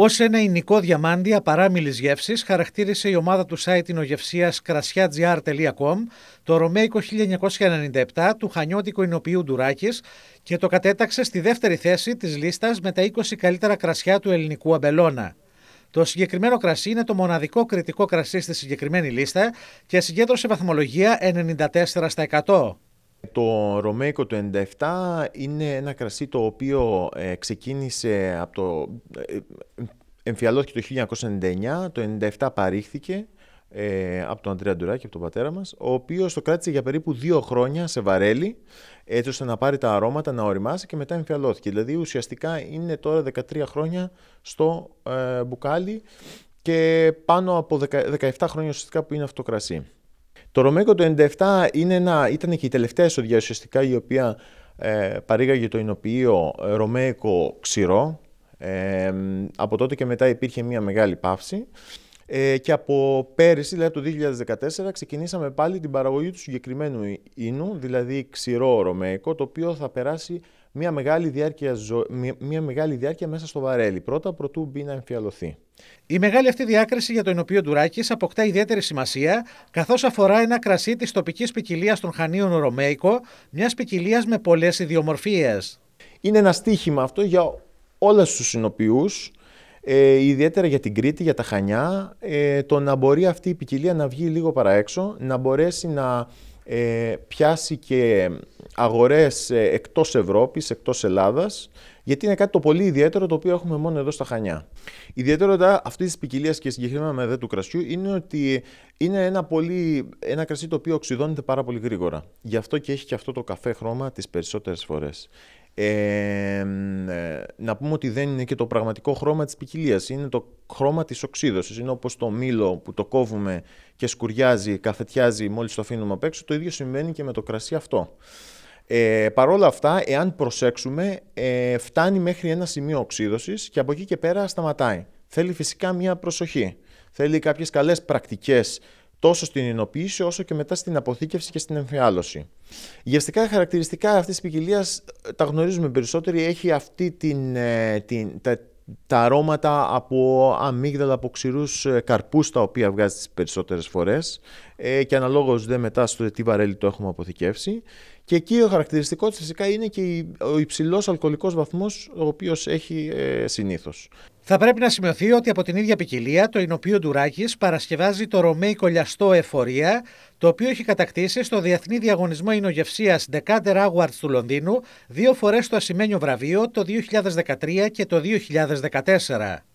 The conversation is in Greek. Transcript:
Ως ένα εινικό διαμάντι απαράμιλης γεύσης, χαρακτήρισε η ομάδα του site ογευσία κρασιά.gr.com το Ρωμαϊκό 1997 του χανιώτικου εινοποιού Ντουράκης και το κατέταξε στη δεύτερη θέση της λίστας με τα 20 καλύτερα κρασιά του ελληνικού αμπελώνα. Το συγκεκριμένο κρασί είναι το μοναδικό κριτικό κρασί στη συγκεκριμένη λίστα και συγκέντρωσε βαθμολογία 94%. Το Ρωμαϊκό του 1997 είναι ένα κρασί το οποίο ε, ξεκίνησε από το... Ε, εμφιαλώθηκε το 1999, το 1997 παρήχθηκε ε, από τον Αντρέα Ντουράκη, από τον πατέρα μας, ο οποίος το κράτησε για περίπου δύο χρόνια σε βαρέλι, έτσι ώστε να πάρει τα αρώματα, να οριμάσει και μετά εμφιαλώθηκε. Δηλαδή ουσιαστικά είναι τώρα 13 χρόνια στο μπουκάλι και πάνω από 17 χρόνια ουσιαστικά που είναι αυτό κρασί. Το Ρωμαϊκό το 1997 είναι ένα, ήταν και η τελευταία εισόδια, ουσιαστικά η οποία ε, παρήγαγε το εινοποιείο ε, Ρωμαϊκό ξηρό. Ε, από τότε και μετά υπήρχε μια μεγάλη παύση. Ε, και από πέρυσι, δηλαδή το 2014, ξεκινήσαμε πάλι την παραγωγή του συγκεκριμένου ίνου, δηλαδή ξηρό ρωμαϊκό, το οποίο θα περάσει μια μεγάλη διάρκεια, ζω... μια μεγάλη διάρκεια μέσα στο βαρέλι, πρώτα προτού μπει να εμφιαλωθεί. Η μεγάλη αυτή διάκριση για το ενοπείο Ντουράκης αποκτά ιδιαίτερη σημασία, καθώς αφορά ένα κρασί της τοπικής ποικιλία των Χανίων Ρωμαϊκό, μιας ποικιλία με πολλές ιδιομορφίες. Είναι ένα στίχημα αυτό για όλου του Ινωπίου, ε, ιδιαίτερα για την Κρήτη, για τα Χανιά, ε, το να μπορεί αυτή η ποικιλία να βγει λίγο παραέξω, να μπορέσει να ε, πιάσει και αγορές εκτός Ευρώπης, εκτός Ελλάδας, γιατί είναι κάτι το πολύ ιδιαίτερο το οποίο έχουμε μόνο εδώ στα Χανιά. Η ιδιαιτερότητα αυτής της ποικιλίας και συγκεκριμένα με δε του κρασιού είναι ότι είναι ένα, πολύ, ένα κρασί το οποίο οξυδώνεται πάρα πολύ γρήγορα. Γι' αυτό και έχει και αυτό το καφέ χρώμα τις περισσότερες φορές. Ε, να πούμε ότι δεν είναι και το πραγματικό χρώμα της ποικιλίας. είναι το χρώμα της οξύδωσης. Είναι όπως το μήλο που το κόβουμε και σκουριάζει, καθετιάζει μόλις το αφήνουμε απ' έξω, το ίδιο συμβαίνει και με το κρασί αυτό. Ε, Παρ' όλα αυτά, εάν προσέξουμε, ε, φτάνει μέχρι ένα σημείο οξύδωσης και από εκεί και πέρα σταματάει. Θέλει φυσικά μια προσοχή. Θέλει κάποιες καλές πρακτικές τόσο στην εινοποίηση όσο και μετά στην αποθήκευση και στην εμφιάλωση. Γευστικά χαρακτηριστικά αυτής της ποικιλία ε, τα γνωρίζουμε περισσότεροι. Έχει αυτή την, ε, την, τα, τα αρώματα από αμύγδαλα, από ξηρούς ε, καρπούς τα οποία βγάζει τις περισσότερες φορές. και αναλόγως δε μετά στο τι βαρέλι το έχουμε αποθηκεύσει. Και εκεί ο χαρακτηριστικός τη φυσικά είναι και ο υψηλός αλκοολικός βαθμός, ο οποίος έχει ε, συνήθως. Θα πρέπει να σημειωθεί ότι από την ίδια ποικιλία το Ινοπείο Ντουράκης παρασκευάζει το ρωμαϊκό λιαστό εφορία, το οποίο έχει κατακτήσει στο Διεθνή Διαγωνισμό Ινογευσίας Decatur Awards του Λονδίνου δύο φορές το ασημένιο βραβείο το 2013 και το 2014.